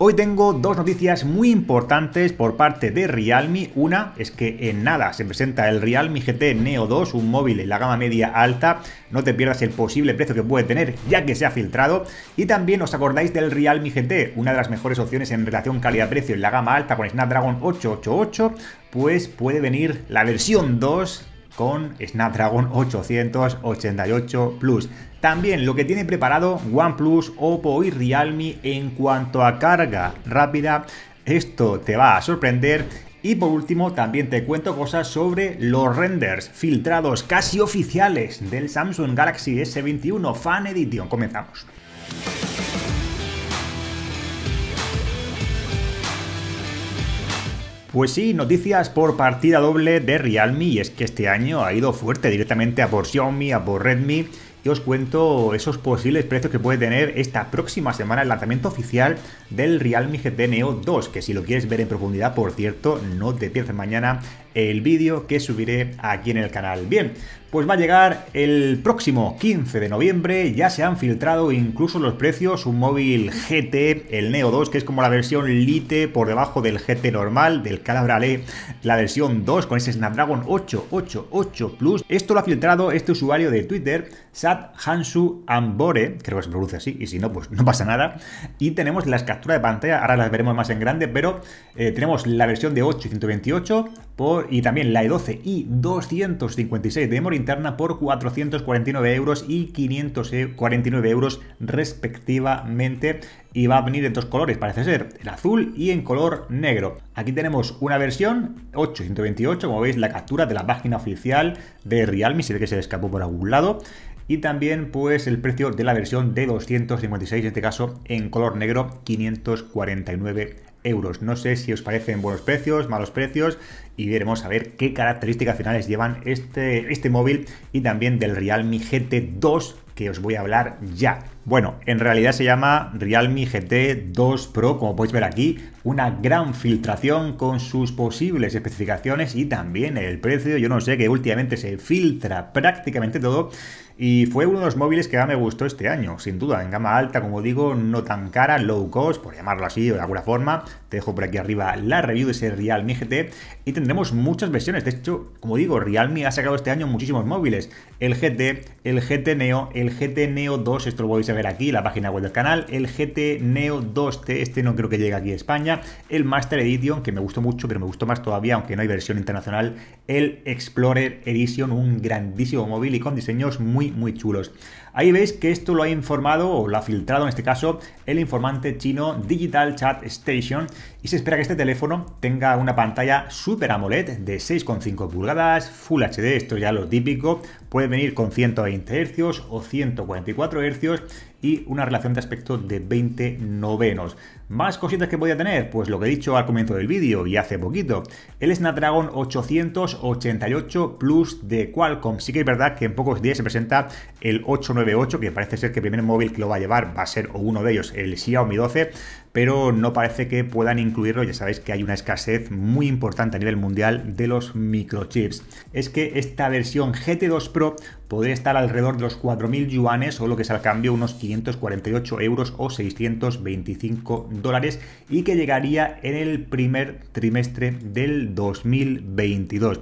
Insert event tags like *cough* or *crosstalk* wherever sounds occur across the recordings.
Hoy tengo dos noticias muy importantes por parte de Realme. Una es que en nada se presenta el Realme GT Neo 2, un móvil en la gama media alta. No te pierdas el posible precio que puede tener ya que se ha filtrado. Y también os acordáis del Realme GT, una de las mejores opciones en relación calidad-precio en la gama alta con Snapdragon 888. Pues puede venir la versión 2 con Snapdragon 888 Plus. También lo que tiene preparado OnePlus, Oppo y Realme en cuanto a carga rápida, esto te va a sorprender y por último, también te cuento cosas sobre los renders filtrados casi oficiales del Samsung Galaxy S21 Fan Edition. Comenzamos. Pues sí, noticias por partida doble de Realme y es que este año ha ido fuerte directamente a por Xiaomi, a por Redmi y os cuento esos posibles precios que puede tener esta próxima semana el lanzamiento oficial del Realme GT Neo 2, que si lo quieres ver en profundidad, por cierto, no te pierdas mañana el vídeo que subiré aquí en el canal. Bien, pues va a llegar el próximo 15 de noviembre, ya se han filtrado incluso los precios, un móvil GT, el Neo 2, que es como la versión Lite por debajo del GT normal, del Calabrale. la versión 2 con ese Snapdragon 888 Plus. Esto lo ha filtrado este usuario de Twitter, Sat Hansu Ambore, creo que se produce así, y si no, pues no pasa nada. Y tenemos las capturas de pantalla, ahora las veremos más en grande, pero eh, tenemos la versión de 8 y por, y también la e 12 y 256 de memoria interna por 449 euros y 549 eh, euros respectivamente. Y va a venir en dos colores, parece ser, el azul y en color negro. Aquí tenemos una versión 828, como veis la captura de la página oficial de Realme, si ve que se le escapó por algún lado y también pues el precio de la versión de 256, en este caso en color negro 549 euros. No sé si os parecen buenos precios, malos precios y veremos a ver qué características finales llevan este, este móvil y también del Realme GT2 que os voy a hablar ya. Bueno, en realidad se llama Realme GT 2 Pro, como podéis ver aquí, una gran filtración con sus posibles especificaciones y también el precio. Yo no sé que últimamente se filtra prácticamente todo y fue uno de los móviles que más me gustó este año, sin duda, en gama alta, como digo, no tan cara, low cost, por llamarlo así de alguna forma. Te dejo por aquí arriba la review de ese Realme GT y tendremos muchas versiones. De hecho, como digo, Realme ha sacado este año muchísimos móviles. El GT, el GT Neo, el GT Neo 2, esto lo podéis ver aquí, la página web del canal, el GT Neo 2T, este no creo que llegue aquí a España, el Master Edition, que me gustó mucho, pero me gustó más todavía, aunque no hay versión internacional, el Explorer Edition, un grandísimo móvil y con diseños muy muy, chulos. Ahí veis que esto lo ha informado o lo ha filtrado en este caso el informante chino Digital Chat Station y se espera que este teléfono tenga una pantalla Super AMOLED de 6,5 pulgadas, Full HD, esto ya lo típico, puede venir con 120 Hz o 144 Hz y una relación de aspecto de 20 novenos. Más cositas que a tener, pues lo que he dicho al comienzo del vídeo y hace poquito, el Snapdragon 888 Plus de Qualcomm. Sí que es verdad que en pocos días se presenta el 898, que parece ser que el primer móvil que lo va a llevar va a ser uno de ellos, el Xiaomi 12, pero no parece que puedan incluirlo. Ya sabéis que hay una escasez muy importante a nivel mundial de los microchips. Es que esta versión GT2 Pro podría estar alrededor de los 4.000 yuanes o lo que es al cambio unos 548 euros o 625 dólares y que llegaría en el primer trimestre del 2022.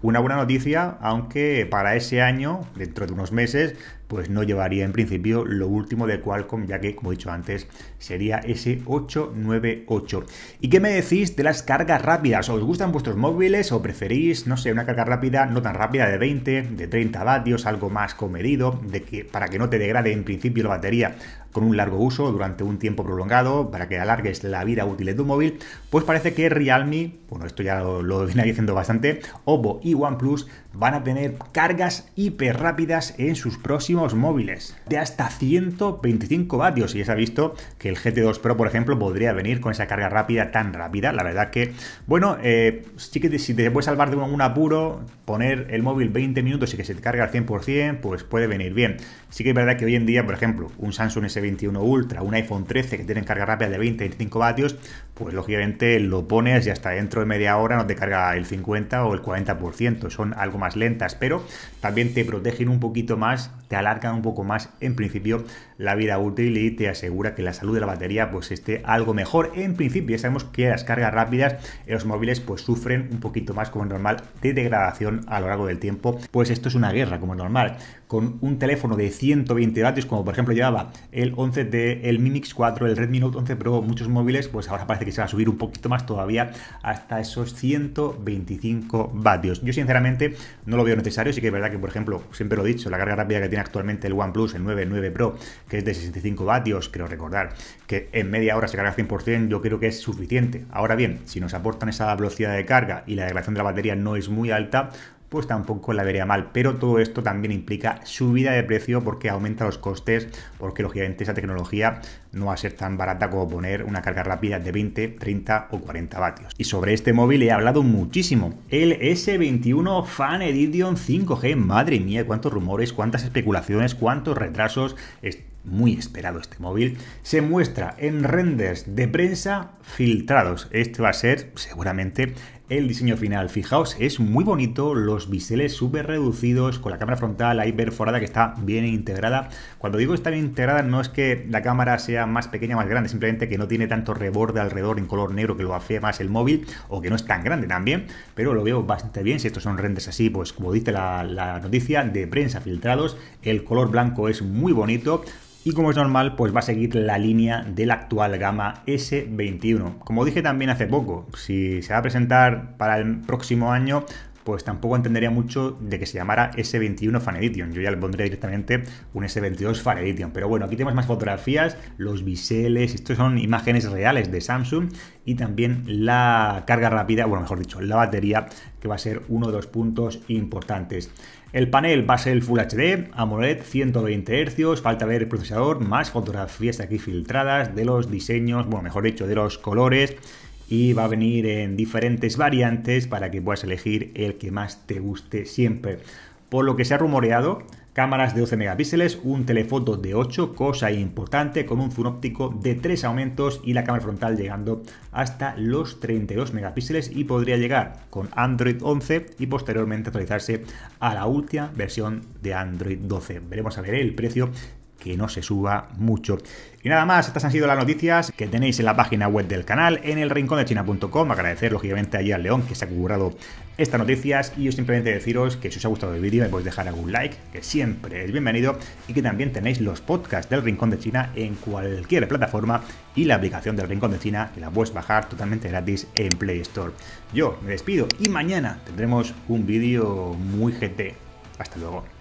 Una buena noticia, aunque para ese año, dentro de unos meses, pues no llevaría en principio lo último de Qualcomm, ya que, como he dicho antes, sería ese 898. ¿Y qué me decís de las cargas rápidas? ¿Os gustan vuestros móviles o preferís, no sé, una carga rápida, no tan rápida, de 20, de 30 vatios, algo más comedido, de que, para que no te degrade en principio la batería con un largo uso durante un tiempo prolongado, para que alargues la vida útil de tu móvil? Pues parece que Realme, bueno, esto ya lo, viene *laughs* diciendo bastante, Oppo y OnePlus van a tener cargas hiper rápidas en sus próximos móviles de hasta 125 vatios y ya se ha visto que el GT2 Pro por ejemplo podría venir con esa carga rápida tan rápida la verdad que bueno eh, sí que si te puedes salvar de un, apuro poner el móvil 20 minutos y que se te carga al 100% pues puede venir bien sí que es verdad que hoy en día por ejemplo un Samsung S21 Ultra un iPhone 13 que tienen carga rápida de 20 25 vatios pues lógicamente lo pones y hasta dentro de media hora no te carga el 50 o el 40% son algo más lentas, pero también te protegen un poquito más, te alargan un poco más en principio la vida útil y te asegura que la salud de la batería pues esté algo mejor. En principio ya sabemos que las cargas rápidas en los móviles pues sufren un poquito más como normal de degradación a lo largo del tiempo, pues esto es una guerra como normal con un teléfono de 120 vatios, como por ejemplo llevaba el 11 de el Mi Mix 4, el Redmi Note 11 Pro, muchos móviles, pues ahora parece que se va a subir un poquito más todavía hasta esos 125 vatios. Yo sinceramente no lo veo necesario, sí que es verdad que por ejemplo, siempre lo he dicho, la carga rápida que tiene actualmente el OnePlus, el 9, 9 Pro, que es de 65 vatios, creo recordar que en media hora se carga 100%, yo creo que es suficiente. Ahora bien, si nos aportan esa velocidad de carga y la degradación de la batería no es muy alta, pues tampoco la vería mal. Pero todo esto también implica subida de precio porque aumenta los costes, porque lógicamente esa tecnología no va a ser tan barata como poner una carga rápida de 20, 30 o 40 vatios. Y sobre este móvil he hablado muchísimo. El S21 Fan Edition 5G. Madre mía, cuántos rumores, cuántas especulaciones, cuántos retrasos. Es muy esperado este móvil. Se muestra en renders de prensa filtrados. Este va a ser seguramente el diseño final. Fijaos, es muy bonito, los biseles súper reducidos, con la cámara frontal ahí perforada que está bien integrada. Cuando digo está bien integrada no es que la cámara sea más pequeña más grande, simplemente que no tiene tanto reborde alrededor en color negro que lo hace más el móvil o que no es tan grande también, pero lo veo bastante bien. Si estos son renders así, pues como dice la noticia de prensa filtrados, el color blanco es muy bonito, y como es normal pues va a seguir la línea de la actual gama S21. Como dije también hace poco, si se va a presentar para el próximo año pues tampoco entendería mucho de que se llamara S21 Fan Edition. Yo ya le pondría directamente un S22 Fan Edition. Pero bueno, aquí tenemos más fotografías, los biseles, estos son imágenes reales de Samsung y también la carga rápida, bueno, mejor dicho, la batería, que va a ser uno de los puntos importantes. El panel va a ser el Full HD, AMOLED 120 Hz, falta ver el procesador, más fotografías aquí filtradas de los diseños, bueno, mejor dicho, de los colores y va a venir en diferentes variantes para que puedas elegir el que más te guste siempre. Por lo que se ha rumoreado, cámaras de 12 megapíxeles, un telefoto de 8, cosa importante, con un zoom óptico de 3 aumentos y la cámara frontal llegando hasta los 32 megapíxeles y podría llegar con Android 11 y posteriormente actualizarse a la última versión de Android 12. Veremos a ver el precio que no se suba mucho. Y nada más, estas han sido las noticias que tenéis en la página web del canal, en el rincón de china.com. Agradecer lógicamente allí al León que se ha curado estas noticias y yo simplemente deciros que si os ha gustado el vídeo me podéis dejar algún like, que siempre es bienvenido y que también tenéis los podcasts del Rincón de China en cualquier plataforma y la aplicación del Rincón de China que la puedes bajar totalmente gratis en Play Store. Yo me despido y mañana tendremos un vídeo muy GT. Hasta luego.